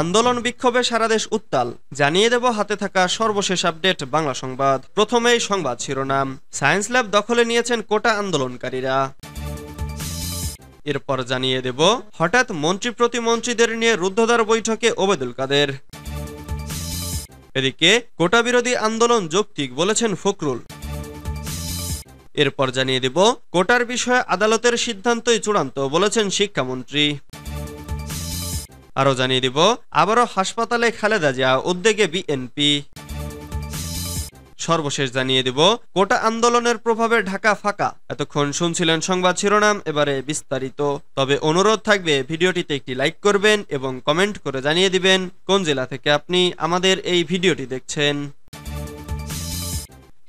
আন্দোলন বিক্ষোভে সারা দেশ উত্তাল জানিয়ে দেব হাতে থাকা সর্বশেষ আপডেট বাংলা সংবাদ প্রথমেই সংবাদ শিরোনাম সায়েন্স ল্যাব দখলে নিয়েছেন কোটা আন্দোলনকারীরা এরপর জানিয়ে দেব হঠাৎ মন্ত্রী প্রতিমন্ত্রীদের নিয়ে রুদ্ধদ্বার বৈঠকে ওবেদুল কাদের এদিকে কোটা বিরোধী আন্দোলন যৌক্তিক বলেছেন ফখরুল এরপর জানিয়ে দেব কোটার বিষয়ে আদালতের সিদ্ধান্তই চূড়ান্ত বলেছেন শিক্ষামন্ত্রী আরও জানিয়ে দিব আবারও হাসপাতালে খালেদা জিয়া উদ্যোগে বিএনপি সর্বশেষ জানিয়ে দিব কোটা আন্দোলনের প্রভাবে ঢাকা ফাঁকা এতক্ষণ শুনছিলেন সংবাদ শিরোনাম এবারে বিস্তারিত তবে অনুরোধ থাকবে ভিডিওটিতে একটি লাইক করবেন এবং কমেন্ট করে জানিয়ে দিবেন কোন জেলা থেকে আপনি আমাদের এই ভিডিওটি দেখছেন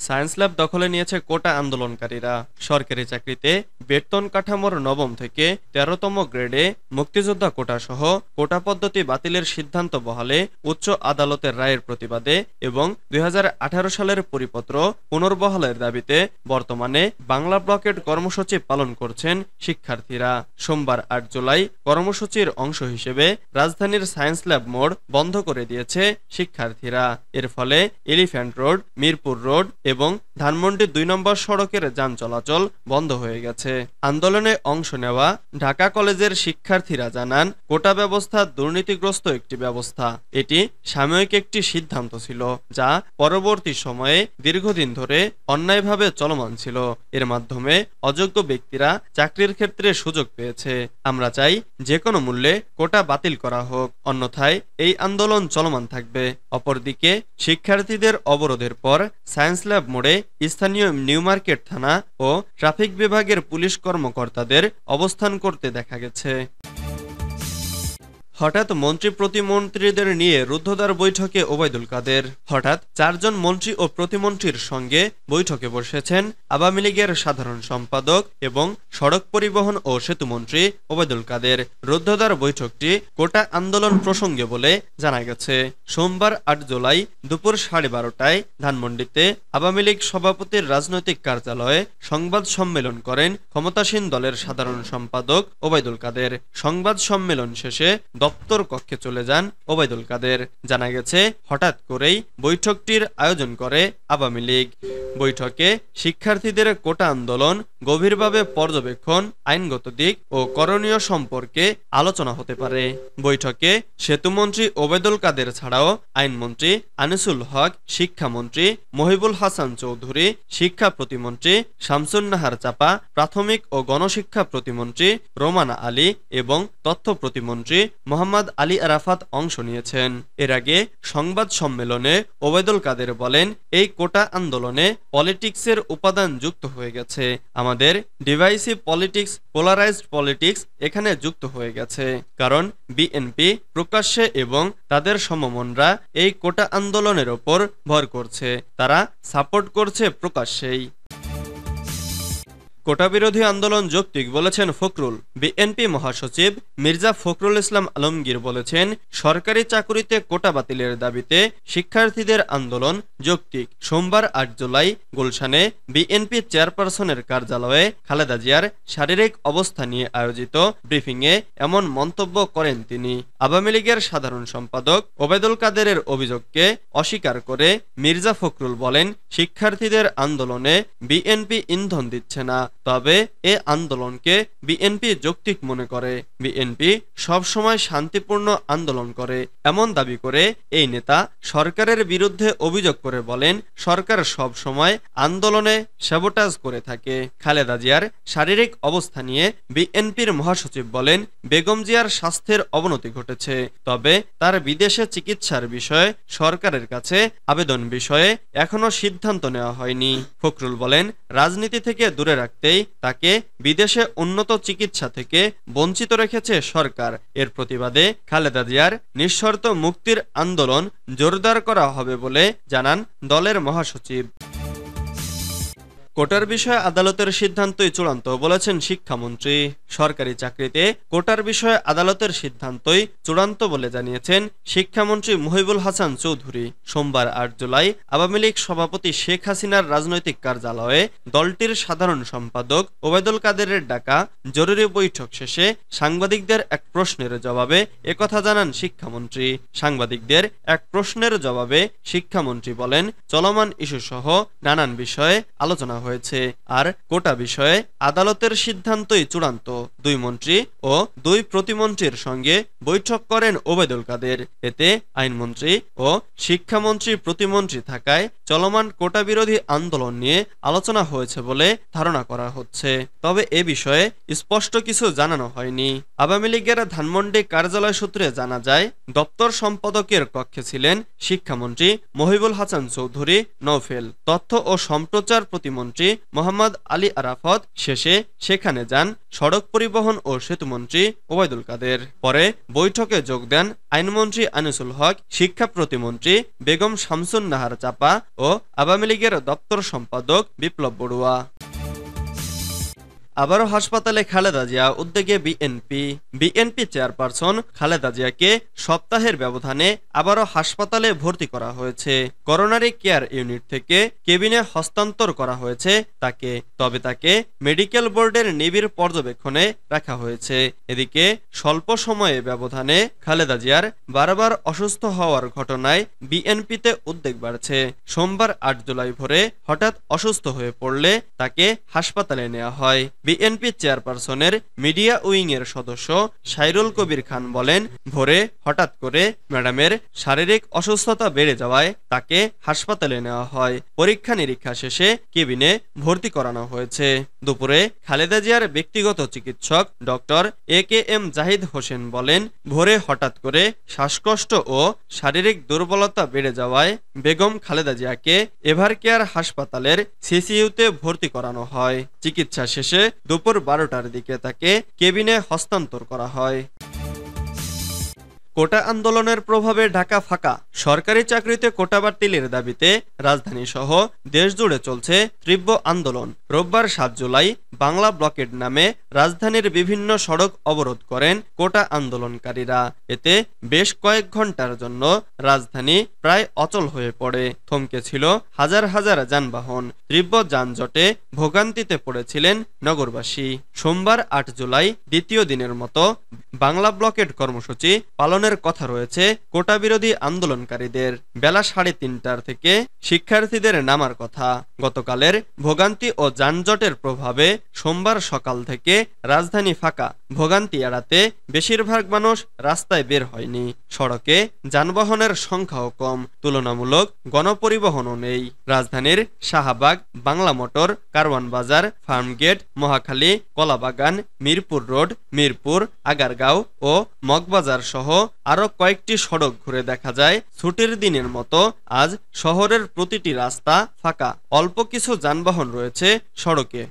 সায়েন্স ল্যাব দখলে নিয়েছে কোটা আন্দোলনকারীরা সরকারি চাকরিতে বেতন কাঠামোর নবম থেকে তেরোতম গ্রেডে মুক্তিযোদ্ধা কোটা সহ কোটা পদ্ধতি বাতিলের সিদ্ধান্ত বহালে উচ্চ আদালতের রায়ের প্রতিবাদে এবং দুই সালের পরিপত্র পুনর্বহালের দাবিতে বর্তমানে বাংলা ব্লকেট কর্মসূচি পালন করছেন শিক্ষার্থীরা সোমবার আট জুলাই কর্মসূচির অংশ হিসেবে রাজধানীর সায়েন্স ল্যাব মোড় বন্ধ করে দিয়েছে শিক্ষার্থীরা এর ফলে এলিফ্যান্ট রোড মিরপুর রোড এবং এবং ধানমন্ডি দুই নম্বর সড়কের যান চলাচল বন্ধ হয়ে গেছে আন্দোলনে অংশ নেওয়া ঢাকা কলেজের শিক্ষার্থীরা জানান কোটা ব্যবস্থা দুর্নীতিগ্রস্ত একটি ব্যবস্থা এটি সাময়িক একটি সিদ্ধান্ত ছিল যা পরবর্তী সময়ে দীর্ঘদিন ধরে অন্যায়ভাবে চলমান ছিল এর মাধ্যমে অযোগ্য ব্যক্তিরা চাকরির ক্ষেত্রে সুযোগ পেয়েছে আমরা চাই যে কোনো মূল্যে কোটা বাতিল করা হোক অন্যথায় এই আন্দোলন চলমান থাকবে অপরদিকে শিক্ষার্থীদের অবরোধের পর সায়েন্স ল্যাব খারাপ মোড়ে স্থানীয় নিউ মার্কেট থানা ও ট্রাফিক বিভাগের পুলিশ কর্মকর্তাদের অবস্থান করতে দেখা গেছে হঠাৎ মন্ত্রী প্রতিমন্ত্রীদের নিয়ে রুদ্ধদ্বার বৈঠকে ওবায়দুল কাদের হঠাৎ চারজন মন্ত্রী ও প্রতিমন্ত্রীর সঙ্গে বৈঠকে বসেছেন আওয়ামী লীগের সাধারণ সম্পাদক এবং সড়ক পরিবহন ও সেতুমন্ত্রী ওবায়দুল কাদের রুদ্ধদ্বার বৈঠকটি কোটা আন্দোলন প্রসঙ্গে বলে জানা গেছে সোমবার আট জুলাই দুপুর সাড়ে বারোটায় ধানমন্ডিতে আওয়ামী লীগ সভাপতির রাজনৈতিক কার্যালয়ে সংবাদ সম্মেলন করেন ক্ষমতাসীন দলের সাধারণ সম্পাদক ওবায়দুল কাদের সংবাদ সম্মেলন শেষে দপ্তর কক্ষে চলে যান ওবায়দুল কাদের জানা গেছে হঠাৎ করেই বৈঠকটির আয়োজন করে আওয়ামী লীগ বৈঠকে শিক্ষার্থীদের কোটা আন্দোলন গভীরভাবে পর্যবেক্ষণ আইনগত দিক ও করণীয় সম্পর্কে আলোচনা হতে পারে বৈঠকে সেতুমন্ত্রী ওবেদুল কাদের ছাড়াও আইনমন্ত্রী আনিসুল হক শিক্ষামন্ত্রী মহিবুল হাসান চৌধুরী শিক্ষা প্রতিমন্ত্রী শামসুন্নাহার চাপা প্রাথমিক ও গণশিক্ষা প্রতিমন্ত্রী রোমানা আলী এবং তথ্য প্রতিমন্ত্রী মোহাম্মদ আলী আরাফাত অংশ নিয়েছেন এর আগে সংবাদ সম্মেলনে ওবায়দুল কাদের বলেন এই কোটা আন্দোলনে পলিটিক্সের উপাদান যুক্ত হয়ে গেছে আমাদের ডিভাইসিভ পলিটিক্স পোলারাইজড পলিটিক্স এখানে যুক্ত হয়ে গেছে কারণ বিএনপি প্রকাশ্যে এবং তাদের সমমনরা এই কোটা আন্দোলনের ওপর ভর করছে তারা সাপোর্ট করছে প্রকাশ্যেই কোটা বিরোধী আন্দোলন যৌক্তিক বলেছেন ফখরুল বিএনপি মহাসচিব মির্জা ফখরুল ইসলাম আলমগীর বলেছেন সরকারি চাকুরিতে কোটা বাতিলের দাবিতে শিক্ষার্থীদের আন্দোলন যৌক্তিক সোমবার আট জুলাই গুলশানে বিএনপি চেয়ারপারসনের কার্যালয়ে খালেদা জিয়ার শারীরিক অবস্থা নিয়ে আয়োজিত ব্রিফিংয়ে এমন মন্তব্য করেন তিনি আওয়ামী লীগের সাধারণ সম্পাদক ওবেদুল কাদেরের অভিযোগকে অস্বীকার করে মির্জা ফখরুল বলেন শিক্ষার্থীদের আন্দোলনে বিএনপি ইন্ধন দিচ্ছে না তবে এ আন্দোলনকে বিএনপি যৌক্তিক মনে করে বিএনপি সবসময় শান্তিপূর্ণ আন্দোলন করে এমন দাবি করে এই নেতা সরকারের বিরুদ্ধে অভিযোগ করে বলেন সরকার সব সময় আন্দোলনে স্যাবোটাজ করে থাকে খালেদা জিয়ার শারীরিক অবস্থা নিয়ে বিএনপির মহাসচিব বলেন বেগম জিয়ার স্বাস্থ্যের অবনতি ঘটেছে তবে তার বিদেশে চিকিৎসার বিষয়ে সরকারের কাছে আবেদন বিষয়ে এখনও সিদ্ধান্ত নেওয়া হয়নি ফখরুল বলেন রাজনীতি থেকে দূরে রাখতে কিছুতেই তাকে বিদেশে উন্নত চিকিৎসা থেকে বঞ্চিত রেখেছে সরকার এর প্রতিবাদে খালেদা জিয়ার নিঃশর্ত মুক্তির আন্দোলন জোরদার করা হবে বলে জানান দলের মহাসচিব কোটার বিষয়ে আদালতের সিদ্ধান্তই চূড়ান্ত বলেছেন শিক্ষামন্ত্রী সরকারি চাকরিতে কোটার বিষয়ে আদালতের সিদ্ধান্তই চূড়ান্ত বলে জানিয়েছেন শিক্ষামন্ত্রী মহিবুল হাসান চৌধুরী সোমবার আট জুলাই আওয়ামী লীগ সভাপতি শেখ হাসিনার রাজনৈতিক কার্যালয়ে দলটির সাধারণ সম্পাদক ওবায়দুল কাদেরের ডাকা জরুরি বৈঠক শেষে সাংবাদিকদের এক প্রশ্নের জবাবে একথা জানান শিক্ষামন্ত্রী সাংবাদিকদের এক প্রশ্নের জবাবে শিক্ষামন্ত্রী বলেন চলমান ইস্যুসহ নানান বিষয়ে আলোচনা হয়েছে হয়েছে আর কোটা বিষয়ে আদালতের সিদ্ধান্তই চূড়ান্ত দুই মন্ত্রী ও দুই প্রতিমন্ত্রীর সঙ্গে বৈঠক করেন ওবেদুল কাদের এতে আইনমন্ত্রী ও শিক্ষামন্ত্রী প্রতিমন্ত্রী থাকায় চলমান কোটা বিরোধী আন্দোলন নিয়ে আলোচনা হয়েছে বলে ধারণা করা হচ্ছে তবে এ বিষয়ে স্পষ্ট কিছু জানানো হয়নি আওয়ামী লীগের ধানমন্ডি কার্যালয় সূত্রে জানা যায় দপ্তর সম্পাদকের কক্ষে ছিলেন শিক্ষামন্ত্রী মহিবুল হাসান চৌধুরী নৌফেল তথ্য ও সম্প্রচার প্রতিমন্ত্রী মন্ত্রী মোহাম্মদ আলী আরাফত শেষে সেখানে যান সড়ক পরিবহন ও সেতুমন্ত্রী ওবায়দুল কাদের পরে বৈঠকে যোগ দেন আইনমন্ত্রী আনিসুল হক শিক্ষা প্রতিমন্ত্রী বেগম শামসুন নাহার চাপা ও আওয়ামী লীগের দপ্তর সম্পাদক বিপ্লব বড়ুয়া আবারও হাসপাতালে খালেদা জিয়া উদ্যোগে বিএনপি বিএনপি চেয়ারপারসন খালেদা জিয়াকে সপ্তাহের ব্যবধানে আবারও হাসপাতালে ভর্তি করা হয়েছে করোনারি কেয়ার ইউনিট থেকে কেবিনে হস্তান্তর করা হয়েছে তাকে তবে তাকে মেডিকেল বোর্ডের নিবিড় পর্যবেক্ষণে রাখা হয়েছে এদিকে স্বল্প সময়ে ব্যবধানে খালেদা জিয়ার বারবার অসুস্থ হওয়ার ঘটনায় বিএনপিতে উদ্বেগ বাড়ছে সোমবার আট জুলাই ভোরে হঠাৎ অসুস্থ হয়ে পড়লে তাকে হাসপাতালে নেওয়া হয় বিএনপি চেয়ারপারসনের মিডিয়া উইংয়ের সদস্য সাইরুল কবির খান বলেন ভোরে হঠাৎ করে ম্যাডামের শারীরিক অসুস্থতা বেড়ে যাওয়ায় তাকে হাসপাতালে নেওয়া হয় পরীক্ষা নিরীক্ষা শেষে কেবিনে ভর্তি করানো হয়েছে দুপুরে খালেদা জিয়ার ব্যক্তিগত চিকিৎসক doctor A K M Zahid Hossain বলেন ভোরে হঠাৎ করে শ্বাসকষ্ট ও শারীরিক দুর্বলতা বেড়ে যাওয়ায় বেগম খালেদা জিয়াকে এভার কেয়ার হাসপাতালের সিসিউতে ভর্তি করানো হয় চিকিৎসা শেষে দুপুর বারোটার দিকে তাকে কেবিনে হস্তান্তর করা হয় কোটা আন্দোলনের প্রভাবে ঢাকা ফাঁকা সরকারি চাকরিতে কোটা বাতিলের দাবিতে রাজধানী সহ দেশ জুড়ে চলছে তীব্র আন্দোলন রোববার সাত জুলাই বাংলা ব্লকেট নামে রাজধানীর বিভিন্ন সড়ক অবরোধ করেন কোটা আন্দোলনকারীরা এতে বেশ কয়েক ঘন্টার জন্য রাজধানী প্রায় অচল হয়ে পড়ে থমকে ছিল হাজার হাজার যানবাহন তীব্র যানজটে ভোগান্তিতে পড়েছিলেন নগরবাসী সোমবার আট জুলাই দ্বিতীয় দিনের মতো বাংলা ব্লকেট কর্মসূচি পালনের কথা রয়েছে কোটা বিরোধী আন্দোলনকারীদের বেলা সাড়ে তিনটার থেকে শিক্ষার্থীদের নামার কথা গতকালের ভোগান্তি ও যানজটের প্রভাবে সোমবার সকাল থেকে রাজধানী ফাঁকা ভোগান্তি এড়াতে বেশিরভাগ মানুষ রাস্তায় বের হয়নি সড়কে যানবাহনের সংখ্যাও কম তুলনামূলক গণপরিবহনও নেই রাজধানীর শাহবাগ বাংলা মোটর কারওয়ান বাজার ফার্মগেট মহাখালী কলাবাগান মিরপুর রোড মিরপুর আগারগাঁও ও মগবাজার সহ আরও কয়েকটি সড়ক ঘুরে দেখা যায় ছুটির দিনের মতো আজ শহরের প্রতিটি রাস্তা ফাঁকা অল্প কিছু যানবাহন রয়েছে সড়কে